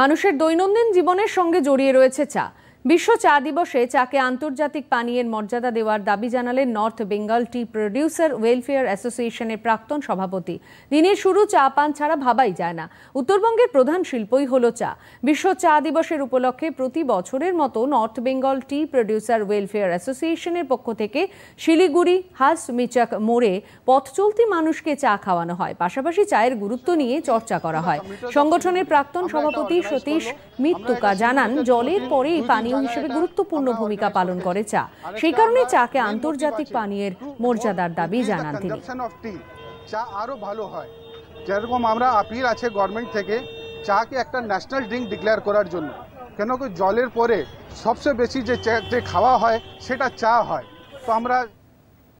মানুষের দৈনন্দিন জীবনের সঙ্গে জড়িয়ে রয়েছে চা বিশ্ব চা দিবসে চাকে আন্তর্জাতিক পানীয়ের মর্যাদা দেওয়ার দাবি জানালেন north Bengal tea producer welfare অ্যাসোসিয়েশনের প্রাক্তন সভাপতি দিনের শুরু চা পান ছাড়া ভাবাই যায় না উত্তরবঙ্গের প্রধান শিল্পই হল চা বিশ্ব চা দিবসের উপলক্ষে প্রতি বছরের মতো north Bengal tea producer welfare অ্যাসোসিয়েশনের পক্ষ থেকে শিলিগুড়ি হাস মিচাক মোড়ে পথ চলতি মানুষকে চা খাওয়ানো হয় পাশাপাশি চায়ের গুরুত্ব নিয়ে চর্চা করা হয় সংগঠনের প্রাক্তন সভাপতি সতীশ মিত্তুকা জানান জলের পরেই এই পানীয় পানীয় হিসেবে গুরুত্বপূর্ণ ভূমিকা পালন করে চা সেই কারণে চাকে আন্তর্জাতিক পানীয়ের মর্যাদার দাবি জানান তিনি চা আরো ভালো হয় যেরকম আমরা আপিল আছে গভর্নমেন্ট থেকে চাকে একটা ন্যাশনাল ড্রিঙ্ক ডিক্লেয়ার করার জন্য কেন জলের পরে সবচেয়ে বেশি যে যে খাওয়া হয় সেটা চা হয় তো আমরা